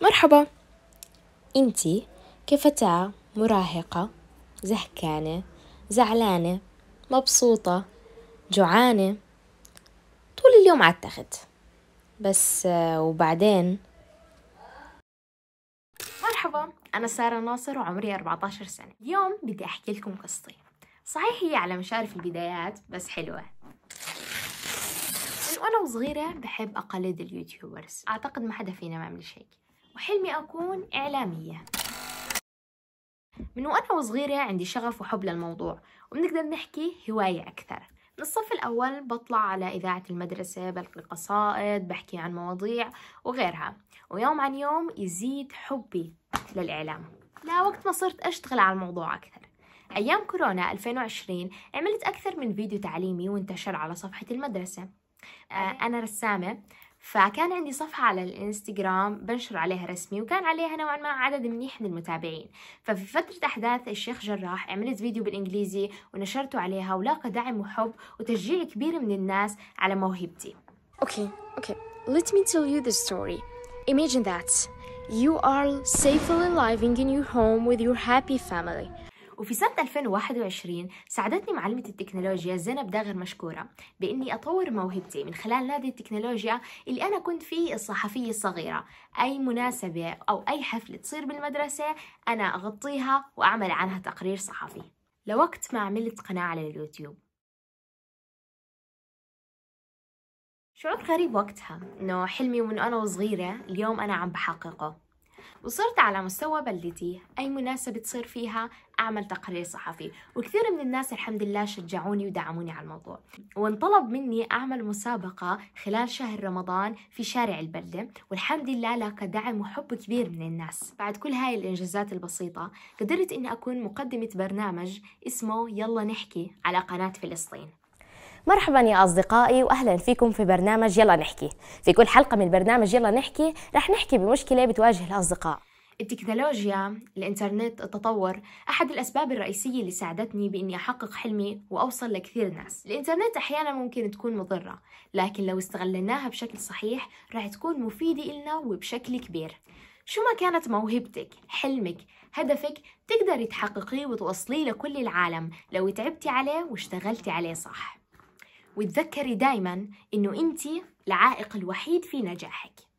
مرحبا انت كفتاة مراهقة زهكانة زعلانة مبسوطة جوعانة طول اليوم على التخت بس آه، وبعدين مرحبا أنا سارة ناصر وعمري 14 سنة اليوم بدي أحكي لكم قصتي صحيح هي على مشارف البدايات بس حلوة من وأنا وصغيرة بحب أقلد اليوتيوبرز أعتقد ما حدا فينا ما عمل شيء وحلمي أكون إعلامية من وأنا وصغيرة عندي شغف وحب للموضوع وبنقدر نحكي هواية أكثر من الصف الأول بطلع على إذاعة المدرسة بلقي قصائد بحكي عن مواضيع وغيرها ويوم عن يوم يزيد حبي للإعلام لا وقت ما صرت أشتغل على الموضوع أكثر أيام كورونا 2020 عملت أكثر من فيديو تعليمي وانتشر على صفحة المدرسة آه، أنا رسامة فكان عندي صفحة على الانستغرام بنشر عليها رسمي وكان عليها نوعا ما عدد منيح من المتابعين ففي فترة أحداث الشيخ جراح عملت فيديو بالإنجليزي ونشرته عليها ولاقى دعم وحب وتشجيع كبير من الناس على موهبتي Okay, okay, let me tell you the story. Imagine that you are safely living in your home with your happy family. وفي سنة 2021 ساعدتني معلمة التكنولوجيا زينب داغر مشكورة بإني أطور موهبتي من خلال نادي التكنولوجيا اللي أنا كنت فيه الصحفية الصغيرة أي مناسبة أو أي حفلة تصير بالمدرسة أنا أغطيها وأعمل عنها تقرير صحفي لوقت ما عملت قناة على اليوتيوب شعور غريب وقتها إنه حلمي من أنا وصغيرة اليوم أنا عم بحققه وصرت على مستوى بلدتي أي مناسبة تصير فيها أعمل تقرير صحفي وكثير من الناس الحمد لله شجعوني ودعموني على الموضوع وانطلب مني أعمل مسابقة خلال شهر رمضان في شارع البلدة والحمد لله لاقى دعم وحب كبير من الناس بعد كل هاي الإنجازات البسيطة قدرت أني أكون مقدمة برنامج اسمه يلا نحكي على قناة فلسطين مرحبا يا اصدقائي واهلا فيكم في برنامج يلا نحكي في كل حلقه من برنامج يلا نحكي رح نحكي بمشكله بتواجه الاصدقاء التكنولوجيا الانترنت التطور احد الاسباب الرئيسيه اللي ساعدتني باني احقق حلمي واوصل لكثير ناس الانترنت احيانا ممكن تكون مضره لكن لو استغلناها بشكل صحيح رح تكون مفيده إلنا وبشكل كبير شو ما كانت موهبتك حلمك هدفك تقدري تحققيه وتوصليه لكل العالم لو تعبتي عليه واشتغلتي عليه صح وتذكري دايما انه انت العائق الوحيد في نجاحك